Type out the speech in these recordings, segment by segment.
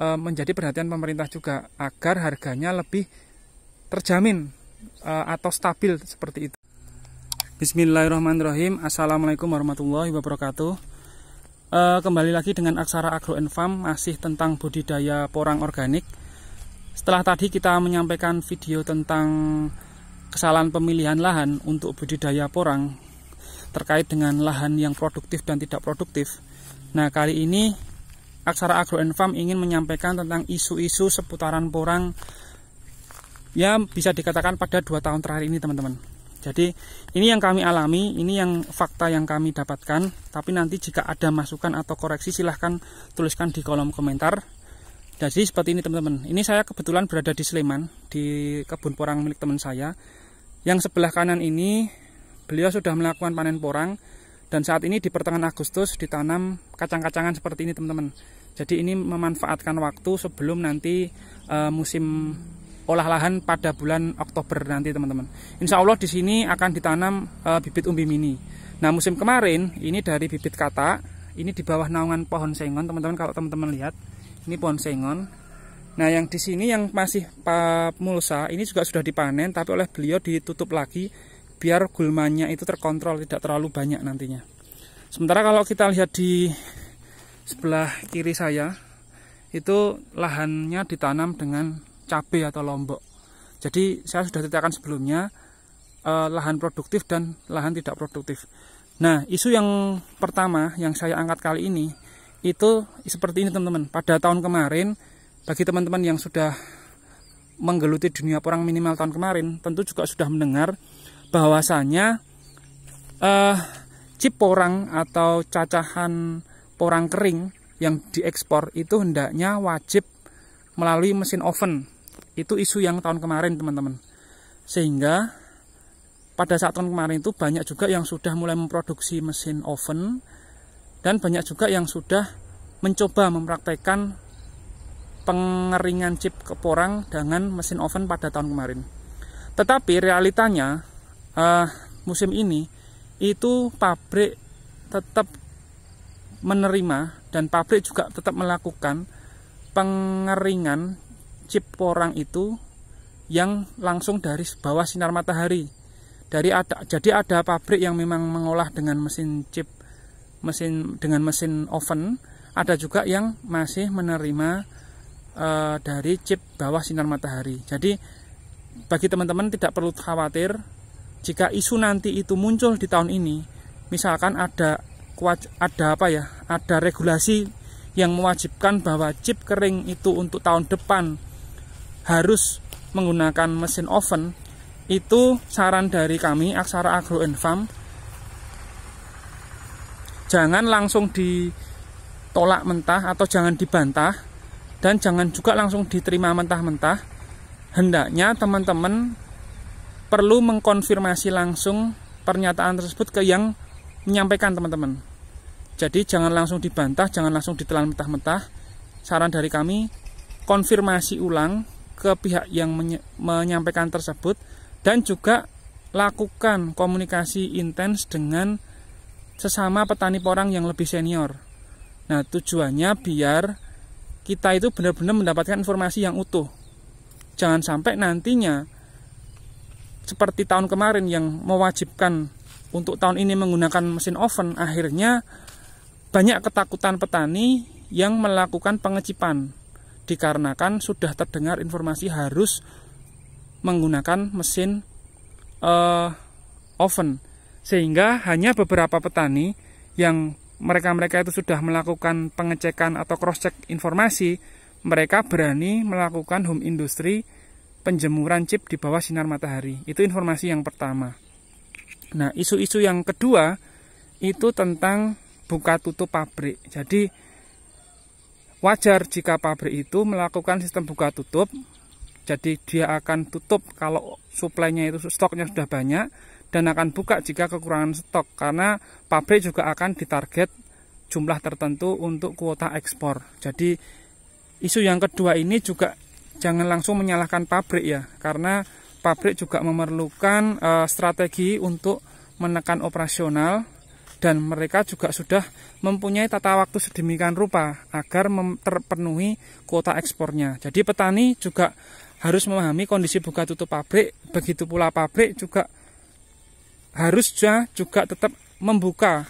e, menjadi perhatian pemerintah juga agar harganya lebih terjamin e, atau stabil seperti itu. Bismillahirrahmanirrahim. Assalamualaikum warahmatullahi wabarakatuh. E, kembali lagi dengan Aksara Agro and Farm masih tentang budidaya porang organik. Setelah tadi kita menyampaikan video tentang kesalahan pemilihan lahan untuk budidaya porang terkait dengan lahan yang produktif dan tidak produktif. Nah, kali ini Aksara Agro and Farm ingin menyampaikan tentang isu-isu seputaran porang yang bisa dikatakan pada dua tahun terakhir ini teman-teman. Jadi ini yang kami alami, ini yang fakta yang kami dapatkan. Tapi nanti jika ada masukan atau koreksi silahkan tuliskan di kolom komentar. Jadi seperti ini teman-teman. Ini saya kebetulan berada di Sleman di kebun porang milik teman saya. Yang sebelah kanan ini beliau sudah melakukan panen porang dan saat ini di pertengahan Agustus ditanam kacang-kacangan seperti ini teman-teman jadi ini memanfaatkan waktu sebelum nanti uh, musim olah lahan pada bulan Oktober nanti teman-teman Insya Allah di sini akan ditanam uh, bibit umbi mini nah musim kemarin ini dari bibit kata ini di bawah naungan pohon sengon teman-teman kalau teman-teman lihat ini pohon sengon Nah, yang di sini yang masih eh, Pak ini juga sudah dipanen tapi oleh beliau ditutup lagi biar gulmanya itu terkontrol tidak terlalu banyak nantinya sementara kalau kita lihat di sebelah kiri saya itu lahannya ditanam dengan cabai atau lombok jadi saya sudah ceritakan sebelumnya eh, lahan produktif dan lahan tidak produktif nah isu yang pertama yang saya angkat kali ini itu seperti ini teman-teman pada tahun kemarin bagi teman-teman yang sudah menggeluti dunia porang minimal tahun kemarin tentu juga sudah mendengar bahwasannya eh, chip porang atau cacahan porang kering yang diekspor itu hendaknya wajib melalui mesin oven. Itu isu yang tahun kemarin teman-teman. Sehingga pada saat tahun kemarin itu banyak juga yang sudah mulai memproduksi mesin oven dan banyak juga yang sudah mencoba mempraktekkan pengeringan chip ke porang dengan mesin oven pada tahun kemarin. Tetapi realitanya uh, musim ini itu pabrik tetap menerima dan pabrik juga tetap melakukan pengeringan chip porang itu yang langsung dari bawah sinar matahari. Dari ada jadi ada pabrik yang memang mengolah dengan mesin chip mesin dengan mesin oven, ada juga yang masih menerima e, dari chip bawah sinar matahari. Jadi bagi teman-teman tidak perlu khawatir jika isu nanti itu muncul di tahun ini, misalkan ada ada apa ya, ada regulasi yang mewajibkan bahwa chip kering itu untuk tahun depan harus menggunakan mesin oven, itu saran dari kami Aksara Agro Infam. jangan langsung ditolak mentah atau jangan dibantah dan jangan juga langsung diterima mentah-mentah hendaknya teman-teman perlu mengkonfirmasi langsung pernyataan tersebut ke yang menyampaikan teman-teman. Jadi jangan langsung dibantah, jangan langsung ditelan mentah-mentah. Saran dari kami, konfirmasi ulang ke pihak yang menyampaikan tersebut dan juga lakukan komunikasi intens dengan sesama petani porang yang lebih senior. Nah, tujuannya biar kita itu benar-benar mendapatkan informasi yang utuh. Jangan sampai nantinya seperti tahun kemarin yang mewajibkan untuk tahun ini menggunakan mesin oven, akhirnya banyak ketakutan petani yang melakukan pengecipan dikarenakan sudah terdengar informasi harus menggunakan mesin uh, oven sehingga hanya beberapa petani yang mereka-mereka itu sudah melakukan pengecekan atau cross check informasi mereka berani melakukan home industry penjemuran chip di bawah sinar matahari. Itu informasi yang pertama. Nah, isu-isu yang kedua itu tentang buka tutup pabrik. Jadi wajar jika pabrik itu melakukan sistem buka tutup. Jadi dia akan tutup kalau suplainya itu stoknya sudah banyak dan akan buka jika kekurangan stok karena pabrik juga akan ditarget jumlah tertentu untuk kuota ekspor. Jadi isu yang kedua ini juga jangan langsung menyalahkan pabrik ya, karena pabrik juga memerlukan uh, strategi untuk menekan operasional dan mereka juga sudah mempunyai tata waktu sedemikian rupa agar terpenuhi kuota ekspornya. Jadi petani juga harus memahami kondisi buka tutup pabrik, begitu pula pabrik juga harusnya juga tetap membuka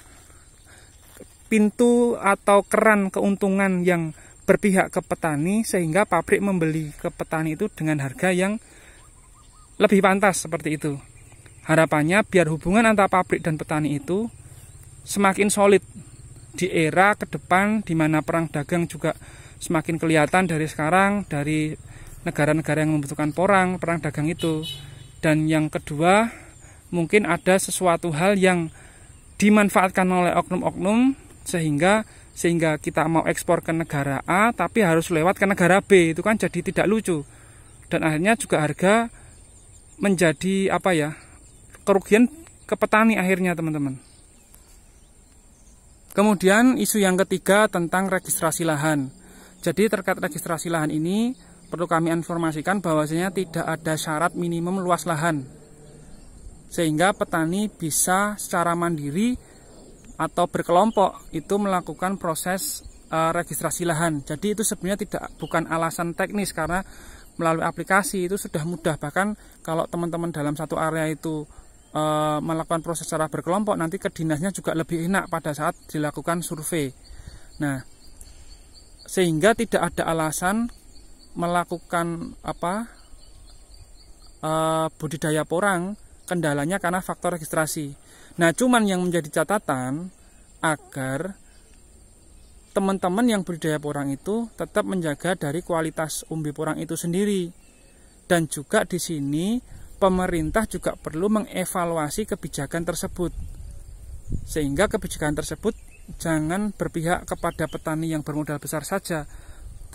pintu atau keran keuntungan yang berpihak ke petani sehingga pabrik membeli ke petani itu dengan harga yang lebih pantas seperti itu. Harapannya biar hubungan antara pabrik dan petani itu semakin solid di era ke depan di mana perang dagang juga semakin kelihatan dari sekarang dari negara-negara yang membutuhkan porang, perang dagang itu. Dan yang kedua, mungkin ada sesuatu hal yang dimanfaatkan oleh oknum-oknum sehingga sehingga kita mau ekspor ke negara A tapi harus lewat ke negara B itu kan jadi tidak lucu dan akhirnya juga harga menjadi apa ya kerugian ke petani akhirnya teman-teman kemudian isu yang ketiga tentang registrasi lahan jadi terkait registrasi lahan ini perlu kami informasikan bahwasanya tidak ada syarat minimum luas lahan sehingga petani bisa secara mandiri atau berkelompok itu melakukan proses e, registrasi lahan. Jadi itu sebenarnya tidak bukan alasan teknis karena melalui aplikasi itu sudah mudah bahkan kalau teman-teman dalam satu area itu e, melakukan proses secara berkelompok nanti ke dinasnya juga lebih enak pada saat dilakukan survei. Nah, sehingga tidak ada alasan melakukan apa e, budidaya porang kendalanya karena faktor registrasi. Nah, cuman yang menjadi catatan agar teman-teman yang berdaya porang itu tetap menjaga dari kualitas umbi porang itu sendiri. Dan juga di sini pemerintah juga perlu mengevaluasi kebijakan tersebut. Sehingga kebijakan tersebut jangan berpihak kepada petani yang bermodal besar saja,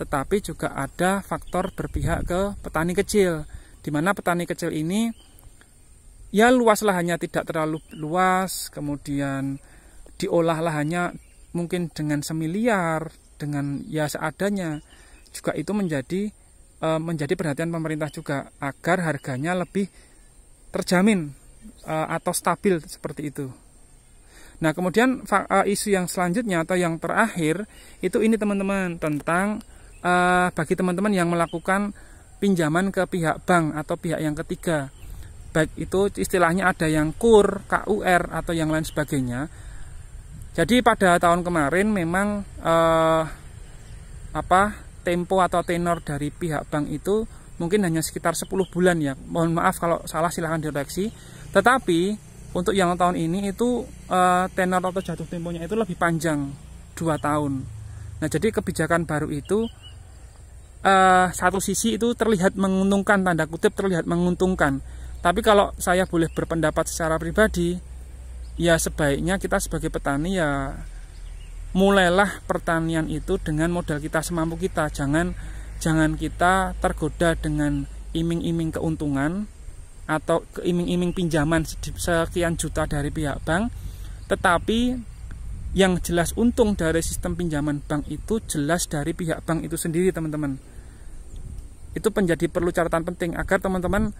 tetapi juga ada faktor berpihak ke petani kecil, di mana petani kecil ini ya luas lahannya tidak terlalu luas kemudian diolah lahannya mungkin dengan semiliar dengan ya seadanya juga itu menjadi e, menjadi perhatian pemerintah juga agar harganya lebih terjamin e, atau stabil seperti itu. Nah kemudian e, isu yang selanjutnya atau yang terakhir itu ini teman-teman tentang e, bagi teman-teman yang melakukan pinjaman ke pihak bank atau pihak yang ketiga baik itu istilahnya ada yang KUR, KUR atau yang lain sebagainya. Jadi pada tahun kemarin memang eh, apa tempo atau tenor dari pihak bank itu mungkin hanya sekitar 10 bulan ya. Mohon maaf kalau salah silahkan direksi. Tetapi untuk yang tahun ini itu eh, tenor atau jatuh temponya itu lebih panjang 2 tahun. Nah, jadi kebijakan baru itu eh, satu sisi itu terlihat menguntungkan tanda kutip terlihat menguntungkan tapi kalau saya boleh berpendapat secara pribadi, ya sebaiknya kita sebagai petani ya mulailah pertanian itu dengan modal kita semampu kita. Jangan jangan kita tergoda dengan iming-iming keuntungan atau iming-iming pinjaman sekian juta dari pihak bank, tetapi yang jelas untung dari sistem pinjaman bank itu jelas dari pihak bank itu sendiri, teman-teman. Itu menjadi perlu catatan penting agar teman-teman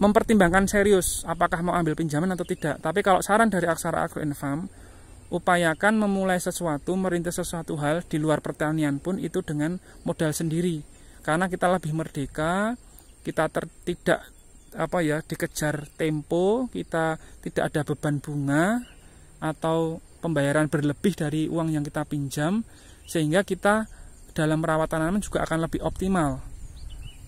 mempertimbangkan serius apakah mau ambil pinjaman atau tidak. Tapi kalau saran dari Aksara Agro Infam, upayakan memulai sesuatu, merintis sesuatu hal di luar pertanian pun itu dengan modal sendiri. Karena kita lebih merdeka, kita ter, tidak apa ya dikejar tempo, kita tidak ada beban bunga atau pembayaran berlebih dari uang yang kita pinjam sehingga kita dalam merawat tanaman juga akan lebih optimal.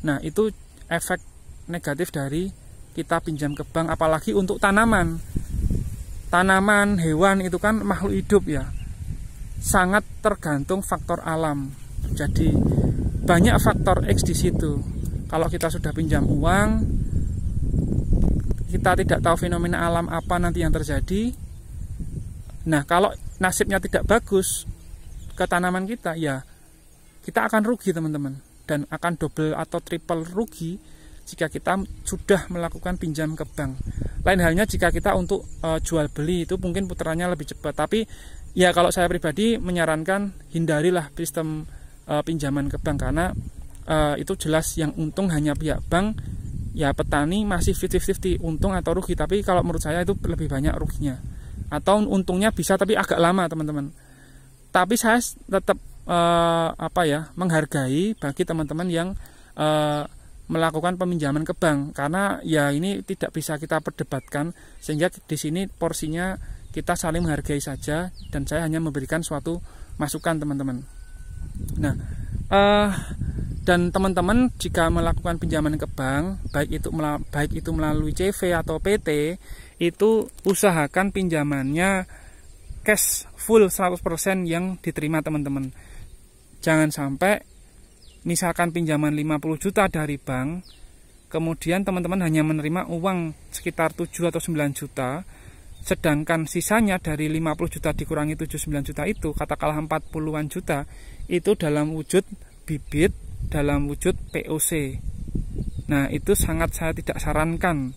Nah, itu efek negatif dari kita pinjam ke bank apalagi untuk tanaman tanaman hewan itu kan makhluk hidup ya sangat tergantung faktor alam jadi banyak faktor X di situ kalau kita sudah pinjam uang kita tidak tahu fenomena alam apa nanti yang terjadi nah kalau nasibnya tidak bagus ke tanaman kita ya kita akan rugi teman-teman dan akan double atau triple rugi jika kita sudah melakukan pinjam ke bank. Lain halnya jika kita untuk e, jual beli itu mungkin putarannya lebih cepat. Tapi ya kalau saya pribadi menyarankan hindarilah sistem e, pinjaman ke bank karena e, itu jelas yang untung hanya pihak bank. Ya petani masih 50-50 untung atau rugi. Tapi kalau menurut saya itu lebih banyak ruginya. Atau untungnya bisa tapi agak lama teman-teman. Tapi saya tetap apa ya menghargai bagi teman-teman yang uh, melakukan peminjaman ke bank karena ya ini tidak bisa kita perdebatkan sehingga di sini porsinya kita saling menghargai saja dan saya hanya memberikan suatu masukan teman-teman. Nah, uh, dan teman-teman jika melakukan pinjaman ke bank baik itu baik itu melalui CV atau PT itu usahakan pinjamannya cash full 100% yang diterima teman-teman. Jangan sampai misalkan pinjaman 50 juta dari bank, kemudian teman-teman hanya menerima uang sekitar 7 atau 9 juta, sedangkan sisanya dari 50 juta dikurangi 79 juta itu, katakanlah 40-an juta, itu dalam wujud bibit, dalam wujud POC. Nah, itu sangat saya tidak sarankan.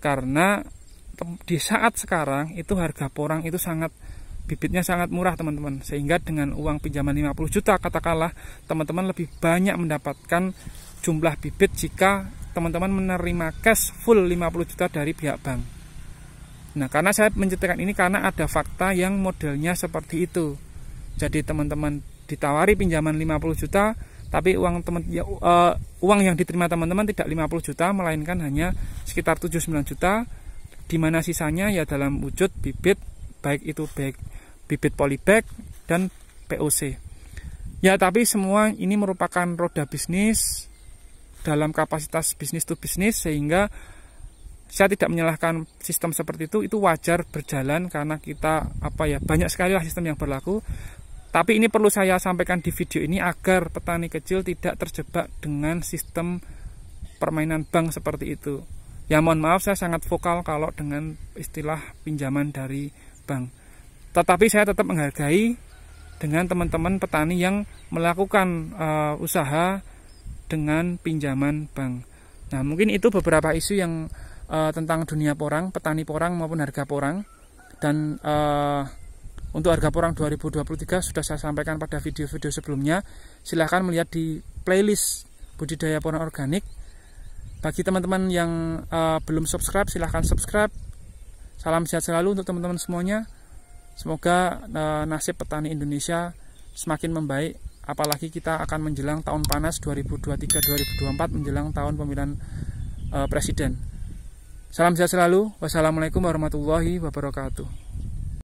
Karena di saat sekarang itu harga porang itu sangat bibitnya sangat murah teman-teman sehingga dengan uang pinjaman 50 juta katakanlah teman-teman lebih banyak mendapatkan jumlah bibit jika teman-teman menerima cash full 50 juta dari pihak bank nah karena saya menceritakan ini karena ada fakta yang modelnya seperti itu jadi teman-teman ditawari pinjaman 50 juta tapi uang teman ya, uh, uang yang diterima teman-teman tidak 50 juta melainkan hanya sekitar 79 juta di mana sisanya ya dalam wujud bibit baik itu baik bibit polybag, dan POC. Ya, tapi semua ini merupakan roda bisnis dalam kapasitas bisnis to bisnis sehingga saya tidak menyalahkan sistem seperti itu itu wajar berjalan karena kita apa ya banyak sekali lah sistem yang berlaku tapi ini perlu saya sampaikan di video ini agar petani kecil tidak terjebak dengan sistem permainan bank seperti itu ya mohon maaf saya sangat vokal kalau dengan istilah pinjaman dari bank tetapi saya tetap menghargai dengan teman-teman petani yang melakukan uh, usaha dengan pinjaman bank. Nah, mungkin itu beberapa isu yang uh, tentang dunia porang, petani porang maupun harga porang dan uh, untuk harga porang 2023 sudah saya sampaikan pada video-video sebelumnya. Silahkan melihat di playlist budidaya porang organik. Bagi teman-teman yang uh, belum subscribe, silahkan subscribe. Salam sehat selalu untuk teman-teman semuanya. Semoga eh, nasib petani Indonesia semakin membaik apalagi kita akan menjelang tahun panas 2023-2024 menjelang tahun pemilihan eh, presiden. Salam sehat selalu. Wassalamualaikum warahmatullahi wabarakatuh.